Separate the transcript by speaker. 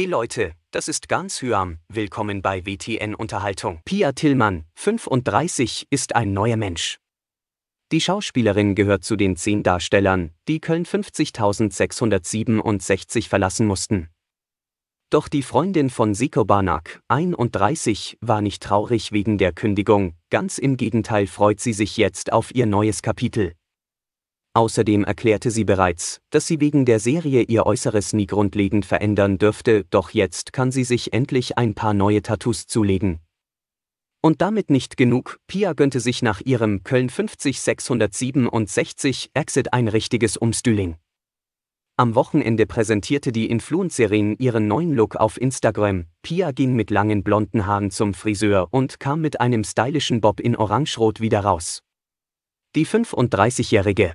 Speaker 1: Hey Leute, das ist ganz Hyam, willkommen bei WTN Unterhaltung. Pia Tillmann, 35, ist ein neuer Mensch. Die Schauspielerin gehört zu den zehn Darstellern, die Köln 50.667 verlassen mussten. Doch die Freundin von Siko Barnack, 31, war nicht traurig wegen der Kündigung, ganz im Gegenteil freut sie sich jetzt auf ihr neues Kapitel. Außerdem erklärte sie bereits, dass sie wegen der Serie ihr Äußeres nie grundlegend verändern dürfte, doch jetzt kann sie sich endlich ein paar neue Tattoos zulegen. Und damit nicht genug, Pia gönnte sich nach ihrem Köln 50 667 Exit ein richtiges Umstühling. Am Wochenende präsentierte die Influencerin ihren neuen Look auf Instagram. Pia ging mit langen blonden Haaren zum Friseur und kam mit einem stylischen Bob in Orangerot wieder raus. Die 35-Jährige